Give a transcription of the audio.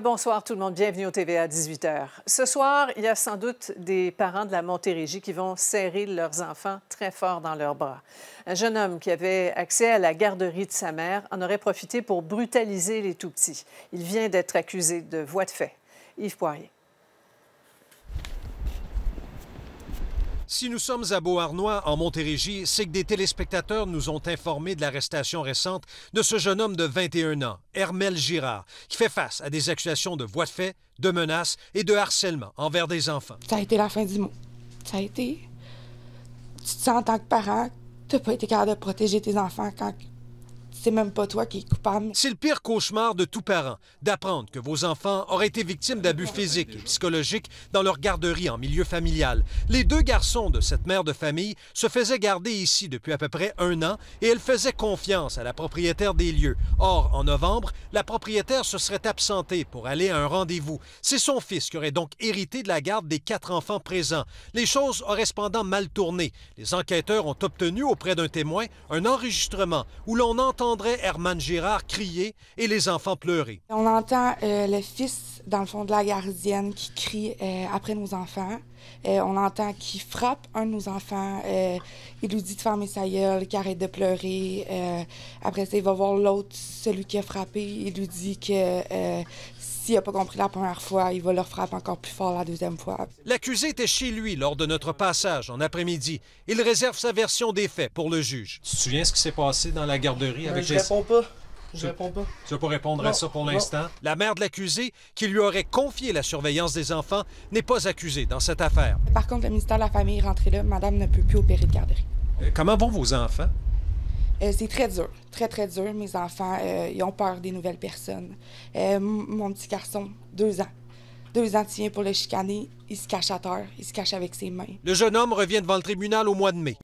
Bonsoir tout le monde, bienvenue au TVA 18h. Ce soir, il y a sans doute des parents de la Montérégie qui vont serrer leurs enfants très fort dans leurs bras. Un jeune homme qui avait accès à la garderie de sa mère en aurait profité pour brutaliser les tout-petits. Il vient d'être accusé de voie de fait. Yves Poirier. Si nous sommes à Beauharnois, en Montérégie, c'est que des téléspectateurs nous ont informés de l'arrestation récente de ce jeune homme de 21 ans, Hermel Girard, qui fait face à des accusations de voies de fait, de menaces et de harcèlement envers des enfants. Ça a été la fin du mot. Ça a été. Tu te sens en tant que parent, tu n'as pas été capable de protéger tes enfants quand c'est même pas toi qui C'est le pire cauchemar de tout parent, d'apprendre que vos enfants auraient été victimes d'abus physiques et psychologiques dans leur garderie en milieu familial. Les deux garçons de cette mère de famille se faisaient garder ici depuis à peu près un an et elle faisait confiance à la propriétaire des lieux. Or, en novembre, la propriétaire se serait absentée pour aller à un rendez-vous. C'est son fils qui aurait donc hérité de la garde des quatre enfants présents. Les choses auraient cependant mal tourné. Les enquêteurs ont obtenu auprès d'un témoin un enregistrement où l'on entend entendrait Herman Girard crier et les enfants pleurer. On entend euh, le fils, dans le fond, de la gardienne qui crie euh, après nos enfants. Euh, on entend qu'il frappe un de nos enfants. il lui dit de fermer sa gueule, qu'il arrête de pleurer. après ça, il va voir l'autre, celui qui a frappé. Il lui dit que il n'a pas compris la première fois, il va leur frapper encore plus fort la deuxième fois. L'accusé était chez lui lors de notre passage en après-midi. Il réserve sa version des faits pour le juge. Tu te souviens ce qui s'est passé dans la garderie avec Je réponds pas. Je réponds pas. Tu vas pas répondre à ça pour l'instant? La mère de l'accusé, qui lui aurait confié la surveillance des enfants, n'est pas accusée dans cette affaire. Par contre, le ministère de la Famille est rentré là. Madame ne peut plus opérer de garderie. Euh, comment vont vos enfants? Euh, c'est très dur, très, très dur. Mes enfants, euh, ils ont peur des nouvelles personnes. Euh, mon petit garçon, deux ans. Deux ans, tu pour le chicaner, il se cache à terre, il se cache avec ses mains. Le jeune homme revient devant le tribunal au mois de mai.